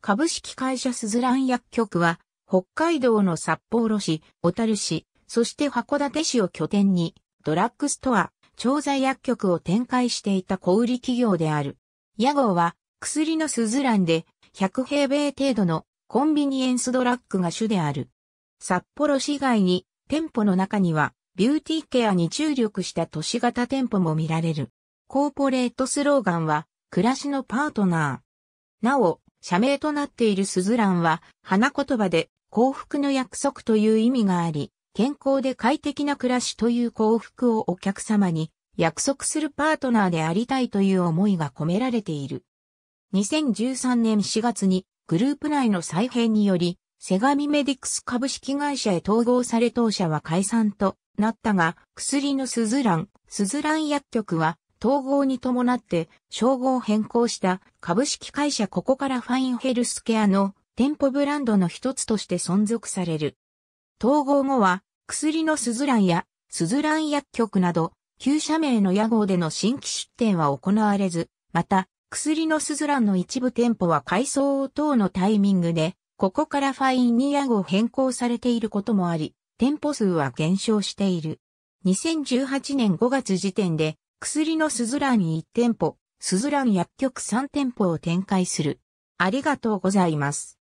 株式会社スズラン薬局は、北海道の札幌市、小樽市、そして函館市を拠点に、ドラッグストア、調剤薬局を展開していた小売企業である。屋号は、薬のスズランで、100平米程度のコンビニエンスドラッグが主である。札幌市以外に、店舗の中には、ビューティーケアに注力した都市型店舗も見られる。コーポレートスローガンは、暮らしのパートナー。なお、社名となっているスズランは、花言葉で幸福の約束という意味があり、健康で快適な暮らしという幸福をお客様に約束するパートナーでありたいという思いが込められている。2013年4月にグループ内の再編により、セガミメディクス株式会社へ統合され当社は解散となったが、薬のスズラン、スズラン薬局は統合に伴って称号変更した株式会社ここからファインヘルスケアの店舗ブランドの一つとして存続される。統合後は薬のスズランやスズラン薬局など旧社名の屋号での新規出店は行われず、また薬のスズランの一部店舗は改装等のタイミングでここからファインに屋号変更されていることもあり、店舗数は減少している。2018年5月時点で薬のスズラン1店舗、スズラン薬局3店舗を展開する。ありがとうございます。